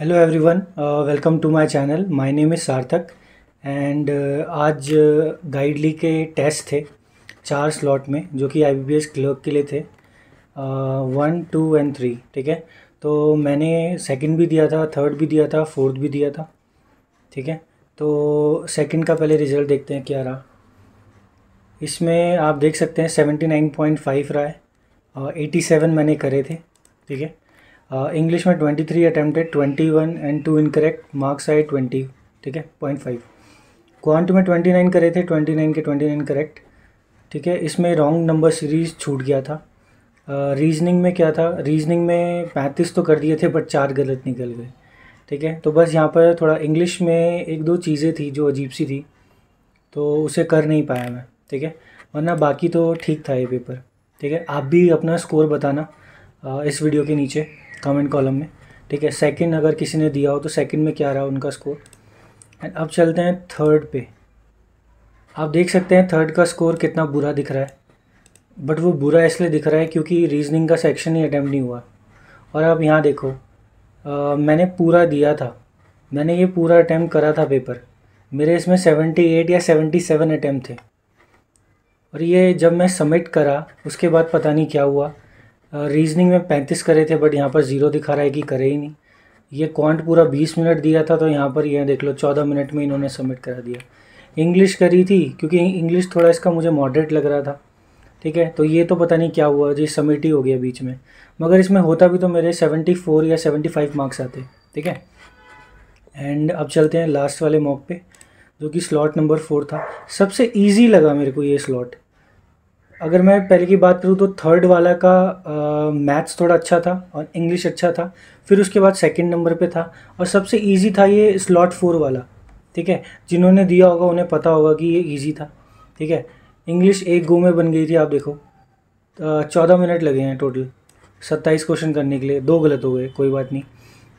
hello everyone welcome to my channel my name is Sarthak and आज गाइडली uh, के test थे चार स्लॉट में जो कि आईबीपीएस क्लर्क के लिए थे वन टू एंड थ्री ठीक है तो मैंने सेकंड भी दिया था थर्ड भी दिया था फोर्थ भी दिया था ठीक है तो सेकंड का पहले रिज़ल्ट देखते हैं क्या रहा इसमें आप देख सकते हैं सेवेंटी नाइन पॉइंट फाइव रहा है एटी uh, सेवन मैंने करे थे ठीक है इंग्लिश uh, में twenty three attempted twenty one and two incorrect marks आए ट्वेंटी ठीक है पॉइंट फाइव क्वांट में ट्वेंटी नाइन करे थे ट्वेंटी नाइन के ट्वेंटी नाइन करेक्ट ठीक है इसमें रॉन्ग नंबर सीरीज छूट गया था रीजनिंग uh, में क्या था रीजनिंग में पैंतीस तो कर दिए थे बट चार गलत निकल गए ठीक है तो बस यहाँ पर थोड़ा इंग्लिश में एक दो चीज़ें थी जो अजीब सी थी तो उसे कर नहीं पाया मैं ठीक है वरना बाकी तो ठीक था ये पेपर ठीक है आप भी अपना स्कोर बताना uh, इस वीडियो के नीचे कमेंट कॉलम में ठीक है सेकंड अगर किसी ने दिया हो तो सेकंड में क्या रहा उनका स्कोर एंड अब चलते हैं थर्ड पे आप देख सकते हैं थर्ड का स्कोर कितना बुरा दिख रहा है बट वो बुरा इसलिए दिख रहा है क्योंकि रीजनिंग का सेक्शन ही अटैम्प्ट नहीं हुआ और अब यहाँ देखो आ, मैंने पूरा दिया था मैंने ये पूरा अटैम्प्ट करा था पेपर मेरे इसमें सेवेंटी एट या सेवेंटी सेवन अटैम्प्ट थे और ये जब मैं सबमिट करा उसके बाद पता नहीं क्या हुआ रीजनिंग में पैंतीस करे थे बट यहाँ पर ज़ीरो दिखा रहा है कि करे ही नहीं ये क्वांट पूरा बीस मिनट दिया था तो यहाँ पर ये यह देख लो चौदह मिनट में इन्होंने सबमिट करा दिया इंग्लिश करी थी क्योंकि इंग्लिश थोड़ा इसका मुझे मॉडरेट लग रहा था ठीक है तो ये तो पता नहीं क्या हुआ जी सबमिट ही हो गया बीच में मगर इसमें होता भी तो मेरे सेवेंटी फोर या सेवेंटी फाइव मार्क्स आते ठीक है एंड अब चलते हैं लास्ट वाले मॉक पे जो कि स्लॉट नंबर फोर था सबसे ईजी लगा मेरे को ये स्लॉट अगर मैं पहले की बात करूँ तो थर्ड वाला का मैथ्स थोड़ा अच्छा था और इंग्लिश अच्छा था फिर उसके बाद सेकंड नंबर पे था और सबसे इजी था ये स्लॉट फोर वाला ठीक है जिन्होंने दिया होगा उन्हें पता होगा कि ये इजी था ठीक है इंग्लिश एक गो में बन गई थी आप देखो चौदह मिनट लगे हैं टोटल सत्ताईस क्वेश्चन करने के लिए दो गलत हो गए कोई बात नहीं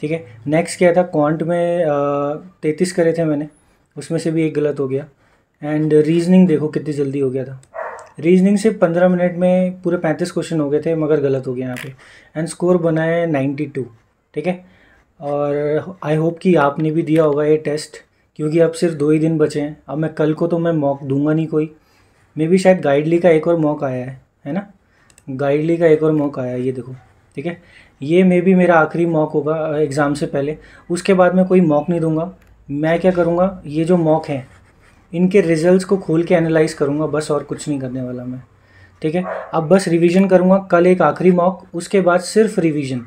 ठीक है नेक्स्ट क्या था क्वांट में तैंतीस करे थे मैंने उसमें से भी एक गलत हो गया एंड रीजनिंग देखो कितनी जल्दी हो गया था रीजनिंग से पंद्रह मिनट में पूरे पैंतीस क्वेश्चन हो गए थे मगर गलत हो गया यहाँ पे एंड स्कोर बना है नाइन्टी टू ठीक है और आई होप कि आपने भी दिया होगा ये टेस्ट क्योंकि अब सिर्फ दो ही दिन बचे हैं अब मैं कल को तो मैं मॉक दूंगा नहीं कोई मे भी शायद गाइडली का एक और मॉक आया है है ना गाइडली का एक और मॉक आया है ये देखो ठीक है ये मे भी मेरा आखिरी मॉक होगा एग्ज़ाम से पहले उसके बाद मैं कोई मॉक नहीं दूंगा मैं क्या करूँगा ये जो मॉक है इनके रिजल्ट्स को खोल के एनालाइज करूँगा बस और कुछ नहीं करने वाला मैं ठीक है अब बस रिवीजन करूँगा कल एक आखिरी मॉक उसके बाद सिर्फ रिवीजन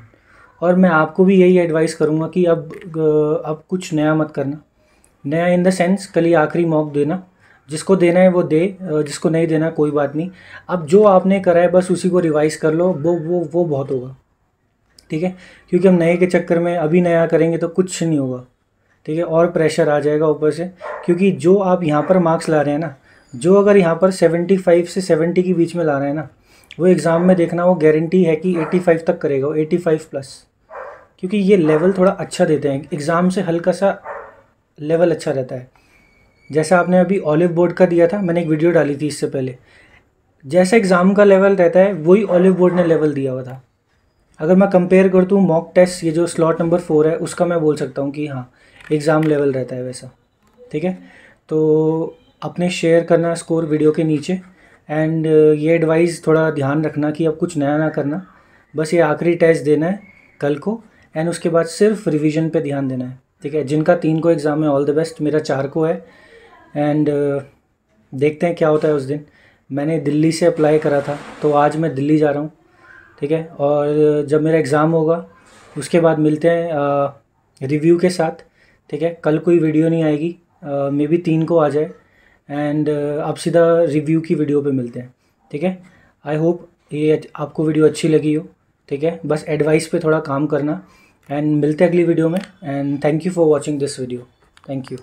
और मैं आपको भी यही एडवाइस करूँगा कि अब अब कुछ नया मत करना नया इन द सेंस कल ये आखिरी मॉक देना जिसको देना है वो दे जिसको नहीं देना कोई बात नहीं अब जो आपने करा है बस उसी को रिवाइज कर लो वो वो वो बहुत होगा ठीक है क्योंकि हम नए के चक्कर में अभी नया करेंगे तो कुछ नहीं होगा ठीक है और प्रेशर आ जाएगा ऊपर से क्योंकि जो आप यहाँ पर मार्क्स ला रहे हैं ना जो अगर यहाँ पर 75 से 70 के बीच में ला रहे हैं ना वो एग्ज़ाम में देखना वो गारंटी है कि 85 तक करेगा वो 85 प्लस क्योंकि ये लेवल थोड़ा अच्छा देते हैं एग्ज़ाम से हल्का सा लेवल अच्छा रहता है जैसा आपने अभी ऑलिव बोर्ड का दिया था मैंने एक वीडियो डाली थी इससे पहले जैसा एग्ज़ाम का लेवल रहता है वही ऑलिव बोर्ड ने लेवल दिया हुआ था अगर मैं कंपेयर कर दूँ मॉक टेस्ट ये जो स्लॉट नंबर फोर है उसका मैं बोल सकता हूँ कि हाँ एग्ज़ाम लेवल रहता है वैसा ठीक है तो अपने शेयर करना स्कोर वीडियो के नीचे एंड uh, ये एडवाइस थोड़ा ध्यान रखना कि अब कुछ नया ना करना बस ये आखिरी टेस्ट देना है कल को एंड उसके बाद सिर्फ रिवीजन पे ध्यान देना है ठीक है जिनका तीन को एग्ज़ाम है ऑल द बेस्ट मेरा चार को है एंड uh, देखते हैं क्या होता है उस दिन मैंने दिल्ली से अप्लाई करा था तो आज मैं दिल्ली जा रहा हूँ ठीक है और uh, जब मेरा एग्ज़ाम होगा उसके बाद मिलते हैं रिव्यू के साथ ठीक है कल कोई वीडियो नहीं आएगी मे बी तीन को आ जाए एंड आप सीधा रिव्यू की वीडियो पे मिलते हैं ठीक है आई होप ये आपको वीडियो अच्छी लगी हो ठीक है बस एडवाइस पे थोड़ा काम करना एंड मिलते हैं अगली वीडियो में and thank you for watching this video thank you